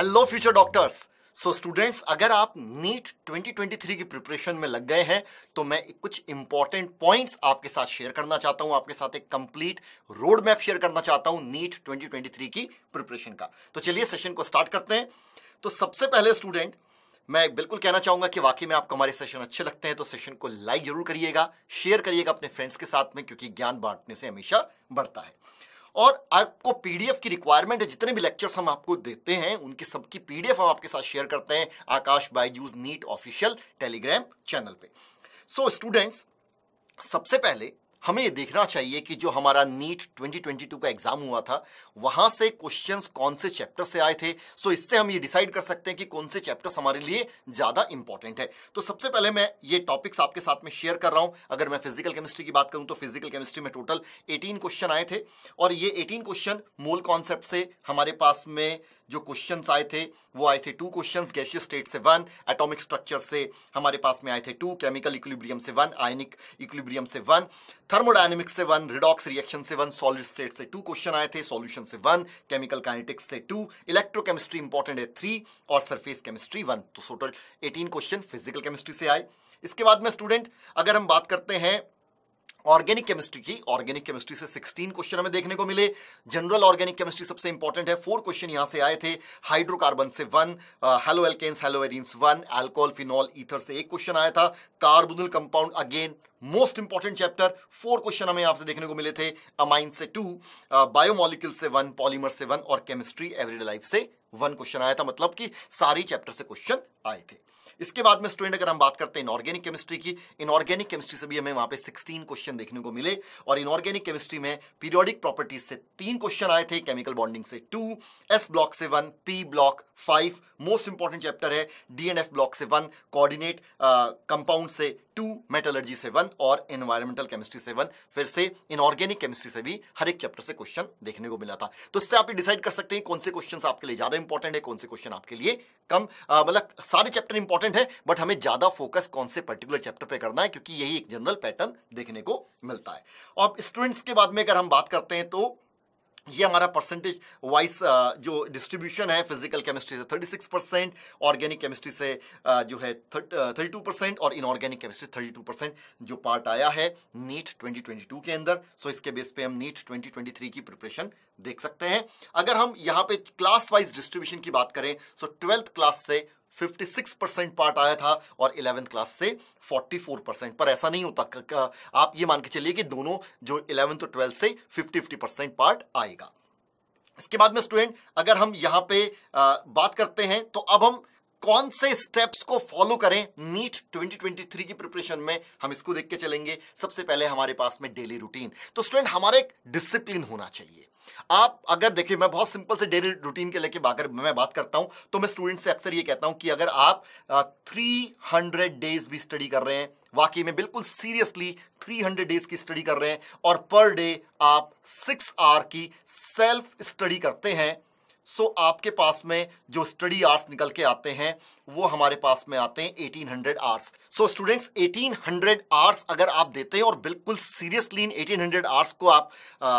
hello future doctors so students अगर आप NEET 2023 की प्रिपरेशन में लग गए हैं तो मैं कुछ इंपॉर्टेंट पॉइंट्स आपके साथ शेयर करना चाहता हूं आपके साथ एक कंप्लीट रोड मैप शेयर करना चाहता हूं नीट 2023 की प्रिपरेशन का तो चलिए सेशन को स्टार्ट करते हैं तो सबसे पहले स्टूडेंट मैं बिल्कुल कहना चाहूंगा कि वाकई में आपको हमारे सेशन अच्छे लगते हैं तो सेशन को लाइक जरूर करिएगा शेयर करिएगा अपने फ्रेंड्स के साथ में क्योंकि ज्ञान बांटने से हमेशा बढ़ता है और आपको पीडीएफ की रिक्वायरमेंट है जितने भी लेक्चर्स हम आपको देते हैं उनकी सबकी पीडीएफ हम आपके साथ शेयर करते हैं Aakash Byju's NEET official Telegram channel पे सो so, स्टूडेंट्स सबसे पहले हमें ये देखना चाहिए कि जो हमारा नीट 2022 का एग्ज़ाम हुआ था वहाँ से क्वेश्चंस कौन से चैप्टर से आए थे सो इससे हम ये डिसाइड कर सकते हैं कि कौन से चैप्टर्स हमारे लिए ज़्यादा इंपॉर्टेंट है तो सबसे पहले मैं ये टॉपिक्स आपके साथ में शेयर कर रहा हूँ अगर मैं फिजिकल केमिस्ट्री की बात करूँ तो फिजिकल केमिस्ट्री में टोटल एटीन क्वेश्चन आए थे और ये एटीन क्वेश्चन मूल कॉन्सेप्ट से हमारे पास में जो क्वेश्चंस आए थे वो आए थे टू क्वेश्चंस गैसियस स्टेट से वन एटॉमिक स्ट्रक्चर से हमारे पास में आए थे टू केमिकल इक्विलिब्रियम से वन आयनिक इक्विलिब्रियम से वन थर्मोडायनेमिक्स से वन रिडॉक्स रिएक्शन से वन सॉलिड स्टेट से टू क्वेश्चन आए थे सॉल्यूशन से वन केमिकल काइनेटिक्स से टू इलेक्ट्रोकेमिस्ट्री इंपॉर्टेंट है थ्री और सरफेस केमिस्ट्री वन तो total eighteen question physical chemistry से आए इसके बाद में स्टूडेंट अगर हम बात करते हैं ऑर्गेनिक केमिस्ट्री की ऑर्गेनिक केमिस्ट्री से 16 क्वेश्चन हमें देखने को मिले जनरल ऑर्गेनिक केमिस्ट्री सबसे इंपॉर्टेंट है फोर क्वेश्चन यहां से आए थे हाइड्रोकार्बन से one haloalkanes halo one alcohol phenol ether से एक क्वेश्चन आया था carbonyl compound again most important chapter four question हमें आपसे देखने को मिले थे अमाइन से टू बायोमोलिकल uh, से वन पॉलीमर से वन और केमिस्ट्री एवरीडे लाइफ से वन क्वेश्चन आया था मतलब कि सारी चैप्टर से क्वेश्चन आए थे इसके बाद में स्टूडेंट अगर हम बात करते हैं इनऑर्गेनिक केमिस्ट्री की इनऑर्गेनिक केमिस्ट्री से भी हमें वहां पे 16 क्वेश्चन देखने को मिले और इनऑर्गेनिक केमिस्ट्री में पीरियोडिक प्रॉपर्टीज से तीन क्वेश्चन आए थे केमिकल बॉन्डिंग से टू एस ब्लॉक से one p block five most important chapter है डीएनएफ ब्लॉक से वन कोऑर्डिनेट कंपाउंड से टू मेटलर्जी से वन और एनवायरमेंटल केमिस्ट्री से वन फिर से इनऑर्गेनिक केमिस्ट्री से भी हर एक चैप्टर से क्वेश्चन देखने को मिला था तो इससे आप डिसाइड कर सकते हैं कौन से क्वेश्चन आपके लिए ज्यादा इंपॉर्टेंट है कौन से क्वेश्चन आपके लिए कम मतलब सारे चैप्टर इंपॉर्टेंट है बट हमें ज्यादा फोकस कौन से पर्टिकुलर चैप्टर पर करना है क्योंकि यही एक जनरल पैटर्न देखने को मिलता है अब स्टूडेंट्स के बाद में अगर हम बात करते हैं तो ये हमारा परसेंटेज वाइज जो डिस्ट्रीब्यूशन है फिजिकल केमिस्ट्री से 36 परसेंट ऑर्गेनिक केमिस्ट्री से जो है 32 परसेंट और इनऑर्गेनिक केमिस्ट्री 32 परसेंट जो पार्ट आया है नीट 2022 के अंदर सो so इसके बेस पे हम नीट 2023 की प्रिपरेशन देख सकते हैं अगर हम यहाँ पे क्लास वाइज डिस्ट्रीब्यूशन की बात करें सो ट्वेल्थ क्लास से 56 परसेंट पार्ट आया था और इलेवेंथ क्लास से 44 परसेंट पर ऐसा नहीं होता आप ये मान के चलिए कि दोनों जो इलेवेंथ और ट्वेल्थ से 50 50 परसेंट पार्ट आएगा इसके बाद में स्टूडेंट अगर हम यहाँ पे आ, बात करते हैं तो अब हम कौन से स्टेप्स को फॉलो करें नीट 2023 की प्रिपरेशन में हम इसको देख के चलेंगे सबसे पहले हमारे पास में डेली रूटीन तो स्टूडेंट हमारे एक डिसिप्लिन होना चाहिए आप अगर देखिए मैं बहुत सिंपल से डेली रूटीन के लेके अगर मैं बात करता हूं तो मैं स्टूडेंट से अक्सर ये कहता हूं कि अगर आप थ्री हंड्रेड डेज भी स्टडी कर रहे हैं वाकई में बिल्कुल सीरियसली 300 डेज की स्टडी कर रहे हैं और पर डे आप सिक्स आवर की सेल्फ स्टडी करते हैं सो आपके पास में जो स्टडी आर्स निकल के आते हैं वो हमारे पास में आते हैं 1800 आर्स सो स्टूडेंट्स 1800 आर्स अगर आप देते हैं और बिल्कुल सीरियसली इन 1800 आर्स को आप आ,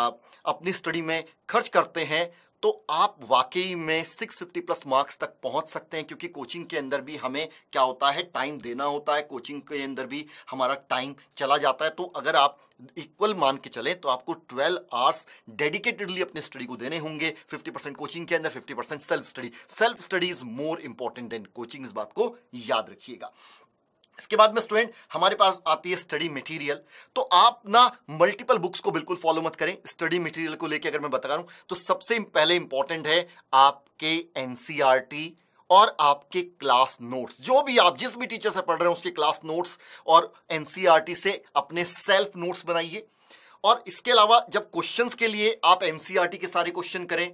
अपनी स्टडी में खर्च करते हैं तो आप वाकई में 650 प्लस मार्क्स तक पहुंच सकते हैं क्योंकि कोचिंग के अंदर भी हमें क्या होता है टाइम देना होता है कोचिंग के अंदर भी हमारा टाइम चला जाता है तो अगर आप इक्वल मान के चले तो आपको 12 आवर्स डेडिकेटेडली अपने स्टडी को देने होंगे 50 परसेंट कोचिंग के अंदर 50 percent self study self study is more important than coaching इस बात को याद रखिएगा इसके बाद में स्टूडेंट हमारे पास आती है स्टडी मटेरियल तो आप ना मल्टीपल बुक्स को बिल्कुल फॉलो मत करें स्टडी मटेरियल को लेकर अगर मैं बता रहा हूं तो सबसे पहले इंपॉर्टेंट है आपके एनसीआरटी और आपके क्लास नोट्स जो भी आप जिस भी टीचर से पढ़ रहे हैं उसके क्लास नोट्स और एनसीईआरटी e से अपने सेल्फ नोट्स बनाइए और इसके अलावा जब क्वेश्चंस के लिए आप एनसीईआरटी e के सारे क्वेश्चन करें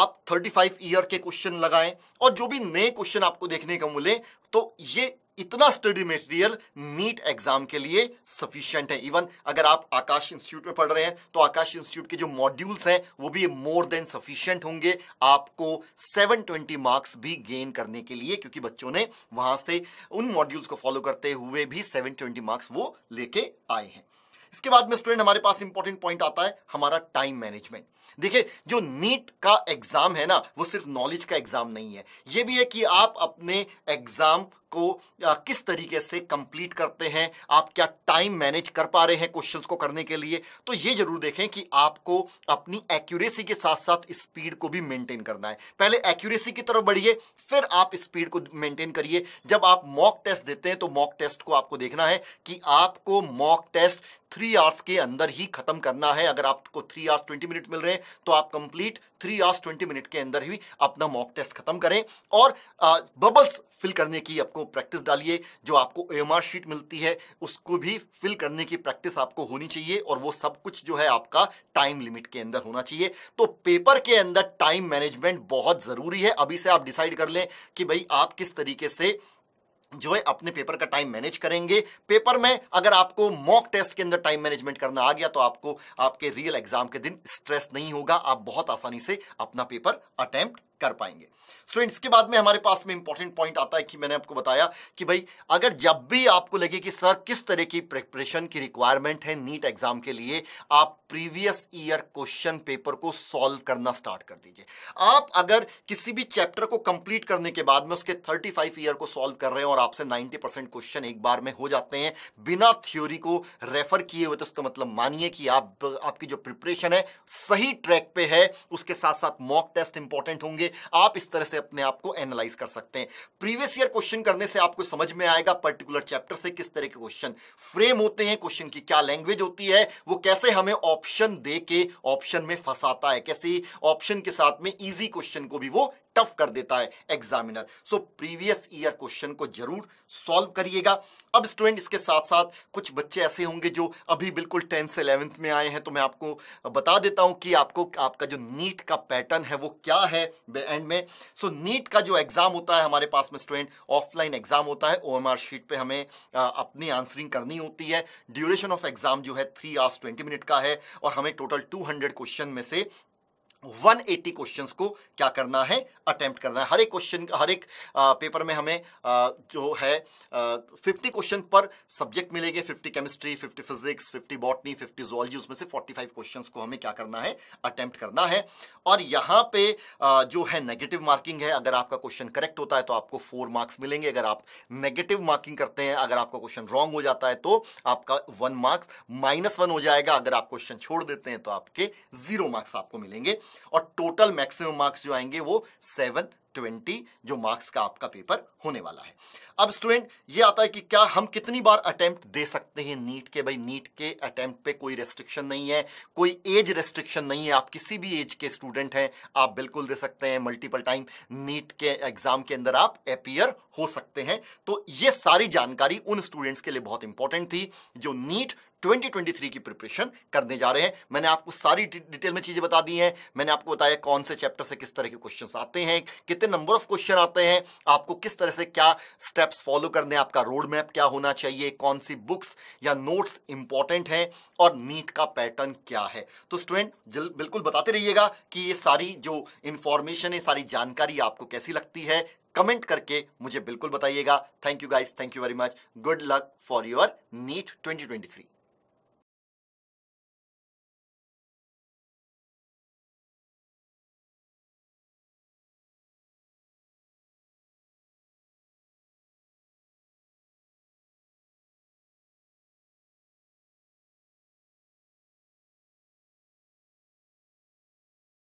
आप 35 ईयर के क्वेश्चन लगाएं और जो भी नए क्वेश्चन आपको देखने को मिले तो ये इतना स्टडी मटेरियल नीट एग्जाम के लिए सफिशियंट है इवन अगर आप आकाश इंस्टीट्यूट में पढ़ रहे हैं तो आकाश इंस्टीट्यूट के जो मॉड्यूल्स हैं वो भी मोर देन सफिशियंट होंगे आपको 720 मार्क्स भी गेन करने के लिए क्योंकि बच्चों ने वहां से उन मॉड्यूल्स को फॉलो करते हुए भी 720 मार्क्स वो लेके आए हैं इसके बाद में स्टूडेंट हमारे पास इंपॉर्टेंट पॉइंट आता है हमारा टाइम मैनेजमेंट देखिए जो नीट का एग्जाम है ना वो सिर्फ नॉलेज का एग्जाम नहीं है ये भी है कि आप अपने एग्जाम को किस तरीके से कंप्लीट करते हैं आप क्या टाइम मैनेज कर पा रहे हैं क्वेश्चंस को करने के लिए तो ये जरूर देखें कि आपको अपनी एक्यूरेसी के साथ साथ स्पीड को भी मेंटेन करना है पहले एक्यूरेसी की तरफ बढ़िए फिर आप स्पीड को मेंटेन करिए जब आप मॉक टेस्ट देते हैं तो मॉक टेस्ट को आपको देखना है कि आपको मॉक टेस्ट थ्री आवर्स के अंदर ही खत्म करना है अगर आपको थ्री आवर्स ट्वेंटी मिनट मिल रहे हैं तो आप complete three hours twenty minute के अंदर ही अपना मॉक टेस्ट खत्म करें और बबल्स फिल करने की आपको आपको प्रैक्टिस डालिए जो आपको एम शीट मिलती है उसको भी फिल करने की प्रैक्टिस आपको होनी चाहिए और वो सब कुछ जो है आपका टाइम लिमिट के अंदर होना चाहिए तो पेपर के अंदर टाइम मैनेजमेंट बहुत ज़रूरी है अभी से आप डिसाइड कर लें कि भाई आप किस तरीके से जो है अपने पेपर का टाइम मैनेज करेंगे पेपर में अगर आपको मॉक टेस्ट के अंदर टाइम मैनेजमेंट करना आ गया तो आपको आपके रियल एग्जाम के दिन स्ट्रेस नहीं होगा आप बहुत आसानी से अपना पेपर अटेम्प्ट कर पाएंगे स्टूडेंट्स के बाद में हमारे पास में इंपॉर्टेंट पॉइंट आता है कि मैंने आपको बताया कि भाई अगर जब भी आपको लगे कि सर किस तरह की प्रिपरेशन की रिक्वायरमेंट है नीट एग्जाम के लिए आप प्रीवियस ईयर क्वेश्चन पेपर को सॉल्व करना स्टार्ट कर दीजिए आप अगर किसी भी चैप्टर को कंप्लीट करने के बाद में उसके 35 ईयर को सॉल्व कर रहे हैं और आपसे 90 परसेंट क्वेश्चन एक बार में हो जाते हैं बिना थ्योरी को रेफर किए हुए तो उसका मतलब मानिए कि आप आपकी जो प्रिपरेशन है सही ट्रैक पे है उसके साथ साथ मॉक टेस्ट इंपॉर्टेंट होंगे करेंगे आप इस तरह से अपने आप को एनालाइज कर सकते हैं प्रीवियस ईयर क्वेश्चन करने से आपको समझ में आएगा पर्टिकुलर चैप्टर से किस तरह के क्वेश्चन फ्रेम होते हैं क्वेश्चन की क्या लैंग्वेज होती है वो कैसे हमें ऑप्शन दे के ऑप्शन में फंसाता है कैसे ऑप्शन के साथ में ईजी क्वेश्चन को भी वो टफ कर देता है examiner so previous year question को जरूर सॉल्व करिएगा अब स्टूडेंट इसके साथ साथ कुछ बच्चे ऐसे होंगे जो अभी बिल्कुल टेंथ से इलेवेंथ में आए हैं तो मैं आपको बता देता हूं कि आपको आपका जो नीट का पैटर्न है वो क्या है एंड में सो so, नीट का जो एग्ज़ाम होता है हमारे पास में स्टूडेंट ऑफलाइन एग्ज़ाम होता है ओ शीट पर हमें आ, अपनी आंसरिंग करनी होती है ड्यूरेशन ऑफ एग्ज़ाम जो है थ्री आवर्स ट्वेंटी मिनट का है और हमें टोटल टू क्वेश्चन में से 180 क्वेश्चन को क्या करना है अटेम्प्ट करना है हर एक क्वेश्चन हर एक पेपर में हमें आ, जो है आ, 50 क्वेश्चन पर सब्जेक्ट मिलेंगे 50 केमिस्ट्री 50 फिजिक्स 50 बॉटनी 50 जोलॉजी उसमें से 45 क्वेश्चंस को हमें क्या करना है अटेम्प्ट करना है और यहाँ पे आ, जो है नेगेटिव मार्किंग है अगर आपका क्वेश्चन करेक्ट होता है तो आपको फोर मार्क्स मिलेंगे अगर आप नेगेटिव मार्किंग करते हैं अगर आपका क्वेश्चन रॉन्ग हो जाता है तो आपका वन मार्क्स माइनस वन हो जाएगा अगर आप क्वेश्चन छोड़ देते हैं तो आपके जीरो मार्क्स आपको मिलेंगे और टोटल मैक्सिमम मार्क्स जो आएंगे वो सेवन ट्वेंटी जो मार्क्स का आपका पेपर होने वाला है अब स्टूडेंट ये आता है कि क्या हम कितनी बार अटेम्प्ट दे सकते हैं नीट के भाई नीट के अटेम्प्ट पे कोई रेस्ट्रिक्शन नहीं है कोई एज रेस्ट्रिक्शन नहीं है आप किसी भी एज के स्टूडेंट हैं आप बिल्कुल दे सकते हैं मल्टीपल टाइम नीट के एग्जाम के अंदर आप अपियर हो सकते हैं तो ये सारी जानकारी उन स्टूडेंट्स के लिए बहुत इंपॉर्टेंट थी जो नीट 2023 की प्रिपरेशन करने जा रहे हैं मैंने आपको सारी डिटेल में चीजें बता दी हैं मैंने आपको बताया कौन से चैप्टर से किस तरह के क्वेश्चंस आते हैं कितने आपके नंबर ऑफ क्वेश्चन आते हैं आपको किस तरह से क्या स्टेप्स फॉलो करने हैं आपका रोड मैप क्या होना चाहिए कौन सी बुक्स या नोट्स इंपॉर्टेंट हैं और नीट का पैटर्न क्या है तो स्टूडेंट बिल्कुल बताते रहिएगा कि ये सारी जो इंफॉर्मेशन है सारी जानकारी आपको कैसी लगती है कमेंट करके मुझे बिल्कुल बताइएगा thank you guys thank you very much good luck for your NEET twenty